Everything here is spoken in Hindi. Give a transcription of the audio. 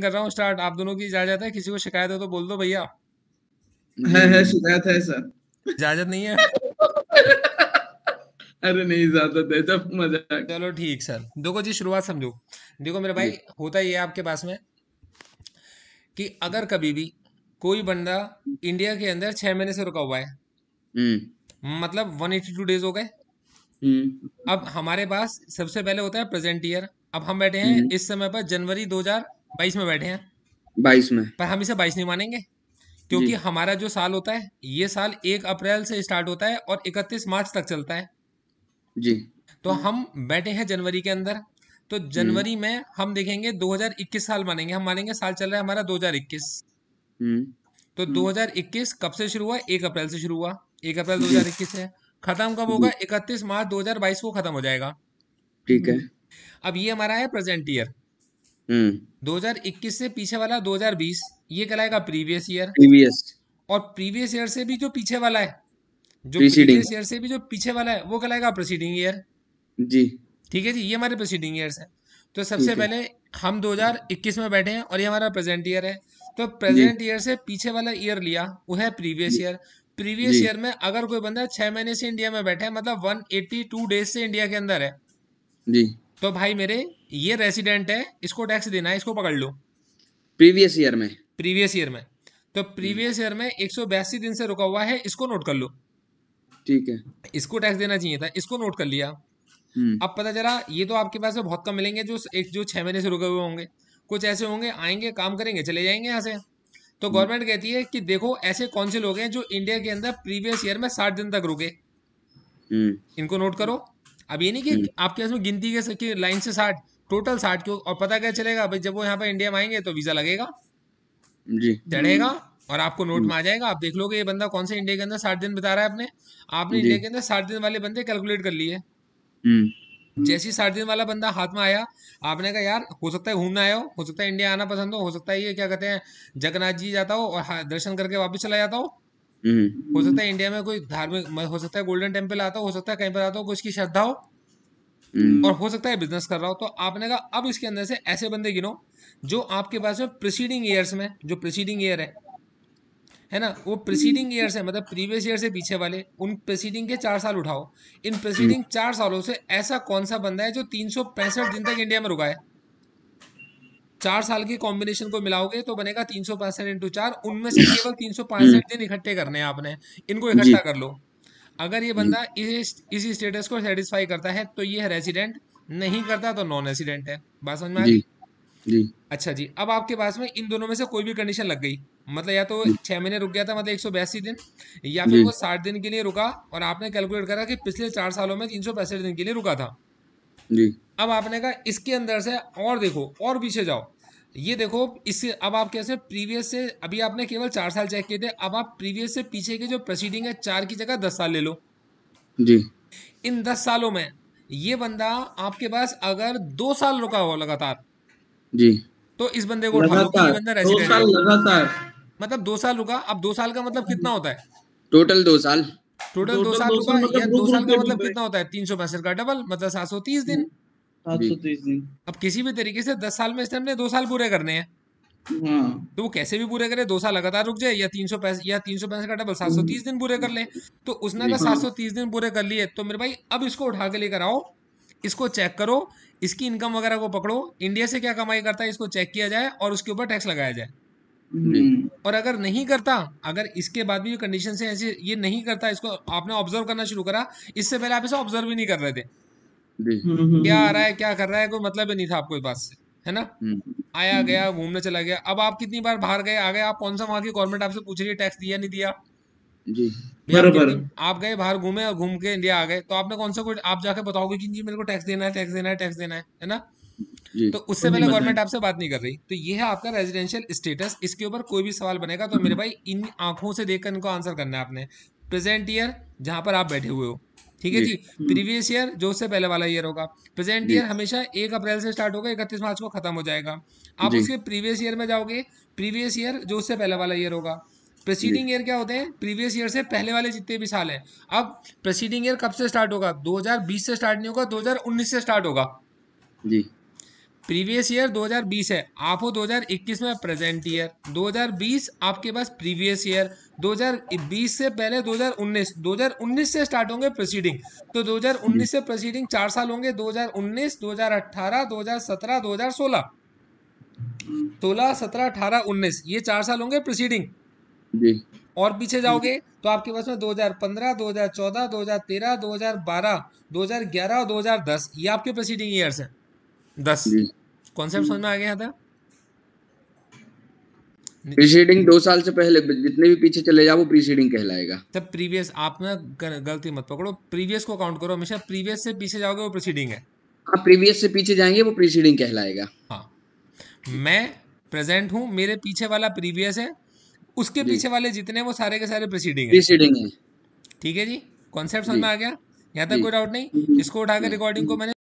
कर रहा हूँ स्टार्ट आप दोनों की इजाजत है किसी को शिकायत है तो बोल दो भैया है है शिकायत है सर इजाजत नहीं है अरे नहीं ज्यादा है जब मजा चलो ठीक सर देखो जी शुरुआत समझो देखो मेरे भाई होता ये आपके पास में कि अगर कभी भी कोई बंदा इंडिया के अंदर छह महीने से रुका हुआ है हम्म। मतलब वन एटी टू डेज हो गए हम्म। अब हमारे पास सबसे पहले होता है प्रेजेंट ईयर अब हम बैठे हैं हम्म। इस समय पर जनवरी 2000 बाईस में बैठे हैं बाईस में पर हम इसे बाईस नहीं मानेंगे क्योंकि हमारा जो साल होता है ये साल एक अप्रैल से स्टार्ट होता है और इकतीस मार्च तक चलता है जी तो हम बैठे हैं जनवरी के अंदर तो हम्म। जनवरी में हम देखेंगे 2021 साल मानेंगे हम मानेंगे साल चल रहा है हमारा 2021 हम्म। तो 2021 हम्म। कब से शुरू हुआ एक अप्रैल से शुरू हुआ एक अप्रैल 2021 से खत्म कब होगा 31 मार्च 2022 को खत्म हो जाएगा ठीक है अब ये हमारा है प्रेजेंट ईयर 2021 हम्म। से पीछे वाला 2020 ये कहलाएगा प्रीवियस ईयर प्रीवियस और प्रीवियस ईयर से भी जो पीछे वाला है जो प्रीवियस ईयर से भी जो पीछे वाला है वो कहलाएगा प्रोसीडिंग ईयर जी ठीक है जी ये हमारे प्रोसीडिंग ईयर है तो सबसे पहले हम 2021 में बैठे हैं और ये हमारा प्रेजेंट ईयर है तो प्रेजेंट ईयर से पीछे वाला ईयर लिया वो है प्रीवियस ईयर प्रीवियस ईयर में अगर कोई बंदा छह महीने से इंडिया में बैठा है मतलब 182 डेज से इंडिया के अंदर है जी तो भाई मेरे ये रेसिडेंट है इसको टैक्स देना है इसको पकड़ लो प्रीवियस ईयर में प्रीवियस ईयर में तो प्रीवियस hmm. ईयर में एक दिन से रुका हुआ है इसको नोट कर लो ठीक है इसको टैक्स देना चाहिए था इसको नोट कर लिया hmm. अब पता चला ये तो आपके पास बहुत कम मिलेंगे जो एक जो छह महीने से रुके हुए होंगे कुछ ऐसे होंगे आएंगे काम करेंगे चले जाएंगे यहाँ से तो गवर्नमेंट hmm. कहती है कि देखो ऐसे कौन से लोग हैं जो इंडिया के अंदर प्रीवियस ईयर में साठ दिन तक रुके इनको नोट करो अब ये नहीं कि आपके पास में गिनती के लाइन से साठ टोटल साठ क्यों और पता क्या चलेगा भाई जब वो यहाँ पर इंडिया में आएंगे तो वीजा लगेगा जी चढ़ेगा और आपको नोट हम्म। में आ जाएगा आप देख लोगे ये बंदा कौन से इंडिया के अंदर साठ दिन बता रहा है आपने आपने इंडिया के अंदर साठ दिन वाले बंदे कैलकुलेट कर लिए हम्म। जैसे ही साठ दिन वाला बंदा हाथ में आया आपने कहा यार हो सकता है घूमना आया हो हो सकता है इंडिया आना पसंद हो हो सकता है ये क्या कहते हैं जगन्नाथ जी जाता हो और दर्शन करके वापस चला जाता हो हम्म। हो सकता है इंडिया में कोई धार्मिक हो सकता है गोल्डन टेम्पल आता हो सकता है कहीं पर आता हो कुछ की श्रद्धा हो हम्म। और हो सकता है बिजनेस कर रहा हो तो आपने कहा अब इसके अंदर से ऐसे बंदे गिनो जो आपके पास में प्रिसीडिंग ईयर्स में जो प्रिसीडिंग ईयर है है ना वो प्रिसीडिंग ईयर से मतलब प्रीवियस ईयर से पीछे वाले उन प्रिसीडिंग के चार साल उठाओ इन प्रिसीडिंग हम्म। चार सालों से ऐसा कौन सा बंदा है जो तीन दिन तक इंडिया में रुका है चार साल के कॉम्बिनेशन को मिलाओगे तो बनेगा तीन सौ पैंसठ इंटू चार उनमें से हम्म। केवल तीन सौ पैंसठ दिन इकट्ठे करने हैं आपने इनको इकट्ठा कर लो अगर ये बंदा इस इसी स्टेटस को सेटिस्फाई करता है तो ये रेजिडेंट नहीं करता तो नॉन रेजिडेंट है बात समझ में आ जी अच्छा जी अब आपके पास में इन दोनों में से कोई भी कंडीशन लग गई मतलब या तो छह महीने रुक गया था मतलब एक सौ बयासी दिन या फिर वो साठ दिन के लिए रुका और आपने कैलकुलेट करा कि पिछले चार सालों में तीन सौ पैंसठ दिन के लिए रुका था जी अब आपने कहा इसके अंदर से और देखो और पीछे जाओ ये देखो इस अब आप कैसे प्रीवियस से अभी आपने केवल चार साल चेक किए थे अब आप प्रीवियस से पीछे के जो प्रोसीडिंग है चार की जगह दस साल ले लो जी इन दस सालों में ये बंदा आपके पास अगर दो साल रुका हो लगातार जी तो इस बंदे को उठा लो ये बंदा रेजिडेंट लगातार मतलब दो साल रुका अब दो साल का मतलब कितना होता है टोटल दो साल टोटल दो साल रुका मतलब या दो साल का मतलब कितना होता है तीन सौ पैंसठ का डबल मतलब सात सौ तीस दिन अब किसी भी तरीके से दस साल में इसने हमने दो साल पूरे करने हैं हाँ। तो वो कैसे भी पूरे करे दो साल लगातार रुक जाए या तीन सौ पैसे या तीन सौ पैसे का डबल सात सौ तीस दिन पूरे कर ले तो उसने अगर हाँ। सात सौ तीस दिन पूरे कर लिए तो मेरे भाई अब इसको उठा के लेकर आओ इसको चेक करो इसकी इनकम वगैरह को पकड़ो इंडिया से क्या कमाई करता है इसको चेक किया जाए और उसके ऊपर टैक्स लगाया जाए और अगर नहीं करता अगर इसके बाद भी कंडीशन से ऐसे ये नहीं करता इसको आपने ऑब्जर्व करना शुरू करा इससे पहले आप इसे ऑब्जर्व ही नहीं कर रहे थे क्या आ रहा है हम्म। क्या कर रहा है कोई मतलब ही नहीं था आपको पास से है ना हम्म। आया हम्म। गया घूमने चला गया अब आप कितनी बार बाहर गए आ गए आप कौन सा वहां की गवर्नमेंट आपसे पूछ रही है टैक्स दिया नहीं दिया जी बर, बर. आप गए बाहर घूमे और घूम के इंडिया आ गए तो आपने कौन सा कोई आप जाके बताओगे कि जी मेरे को टैक्स देना है टैक्स देना है टैक्स देना है है ना तो उससे पहले गवर्नमेंट आपसे बात नहीं कर रही तो ये है आपका रेजिडेंशियल स्टेटस इसके ऊपर कोई भी सवाल बनेगा तो मेरे भाई इन आंखों से देखकर इनको आंसर करना है आपने प्रेजेंट ईयर जहां पर आप बैठे हुए हो ठीक है जी प्रीवियस हम्म। ईयर जो उससे पहले वाला ईयर होगा प्रेजेंट ईयर हमेशा एक अप्रैल से स्टार्ट होगा इकतीस मार्च को खत्म हो जाएगा आप उसके प्रीवियस ईयर में जाओगे प्रीवियस ईयर जो उससे पहले वाला ईयर होगा प्रेसीडिंग ईयर क्या होते हैं प्रीवियस ईयर से पहले वाले जितने भी साल हैं अब प्रेसीडिंग ईयर कब से स्टार्ट होगा 2020 से स्टार्ट नहीं होगा 2019 से स्टार्ट होगा जी प्रीवियस ईयर 2020 है आप हो 2021 में प्रेजेंट ईयर 2020 आपके पास प्रीवियस ईयर 2020 से पहले 2019 2019 से स्टार्ट होंगे प्रोसीडिंग तो 2019 से प्रोसीडिंग चार साल होंगे 2019 2018 2017 2016 सोलह सत्रह अठारह उन्नीस ये चार साल होंगे प्रोसीडिंग और पीछे जाओगे तो आपके पास में 2015, 2014, 2013, 2012, 2011 और 2010 ये आपके प्रोसीडिंग ईयर्स हैं दस कॉन्सेप्ट समझ में आ गया था प्रीसीडिंग दो साल से पहले जितने भी पीछे चले जाओ वो प्रीसीडिंग कहलाएगा तब प्रीवियस आप ना गलती मत पकड़ो प्रीवियस को काउंट करो हमेशा प्रीवियस से पीछे जाओगे वो प्रीसीडिंग है आप हाँ, प्रीवियस से पीछे जाएंगे वो प्रीसीडिंग कहलाएगा हाँ मैं प्रेजेंट हूँ मेरे पीछे वाला प्रीवियस है उसके पीछे वाले जितने वो सारे के सारे प्रीसीडिंग प्रीसीडिंग है ठीक है जी कॉन्सेप्ट समझ में आ गया यहाँ तक कोई डाउट नहीं इसको उठाकर रिकॉर्डिंग को मैंने